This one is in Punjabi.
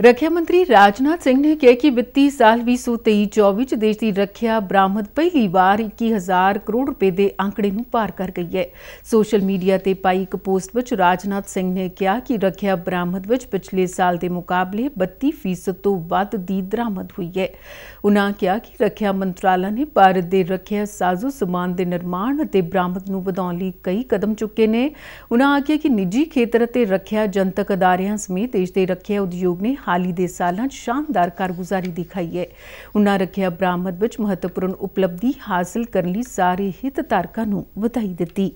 ਰੱਖਿਆ ਮੰਤਰੀ ਰਾਜਨਾਥ ਸਿੰਘ ਨੇ ਕਿਹਾ ਕਿ ਵਿੱਤੀ ਸਾਲ 2023-24 ਚ ਦੇਸ਼ ਦੀ ਰੱਖਿਆ ਬਰਾਮਦ ਪਹਿਲੀ ਵਾਰ 21000 ਕਰੋੜ ਰੁਪਏ ਦੇ ਅੰਕੜੇ ਨੂੰ ਪਾਰ ਕਰ ਗਈ ਹੈ। ਸੋਸ਼ਲ ਮੀਡੀਆ ਤੇ ਪਾਈ ਇੱਕ ਪੋਸਟ ਵਿੱਚ ਰਾਜਨਾਥ ਸਿੰਘ ਨੇ ਕਿਹਾ ਕਿ ਰੱਖਿਆ ਬਰਾਮਦ ਵਿੱਚ ਪਿਛਲੇ ਸਾਲ ਦੇ ਮੁਕਾਬਲੇ 32% ਤੋਂ ਵੱਧ ਦੀ ਦਰਾਮਦ ਹੋਈ ਹੈ। ਉਨ੍ਹਾਂ ਕਿਹਾ ਕਿ ਰੱਖਿਆ ਮੰਤਰਾਲਾ ਨੇ ਭਾਰਤ ਦੇ ਰੱਖਿਆ ਸਾਜ਼ੋ ਸਮਾਨ ਦੇ ਨਿਰਮਾਣ ਅਤੇ ਬਰਾਮਦ ਨੂੰ ਵਧਾਉਣ ਲਈ ਕਈ ਕਦਮ ਚੁੱਕੇ ਨੇ। ਉਨ੍ਹਾਂ ਆਖਿਆ ਕਿ ਨਿੱਜੀ ਖੇਤਰ ਅਤੇ ਰੱਖਿਆ ਜਨਤਕ ਅਦਾਰਿਆਂ ਸਮੇਤ ਦੇਸ਼ ਦੇ ਰੱਖਿਆ ਉਦਯੋਗ ਨੇ ਹਾਲੀ ਦੇ ਸਾਲਾਂ 'ਚ ਸ਼ਾਨਦਾਰ ਕਾਰਗੁਜ਼ਾਰੀ ਦਿਖਾਈ ਹੈ ਉਹਨਾਂ ਰੱਖਿਆ ਬ੍ਰਾਹਮਤ ਵਿੱਚ ਮਹੱਤਵਪੂਰਨ ਉਪਲਬਧੀ ਹਾਸਲ ਕਰਨ ਲਈ ਸਾਰੇ ਹਿੱਤਧਾਰਕਾਂ ਨੂੰ ਵਧਾਈ ਦਿੱਤੀ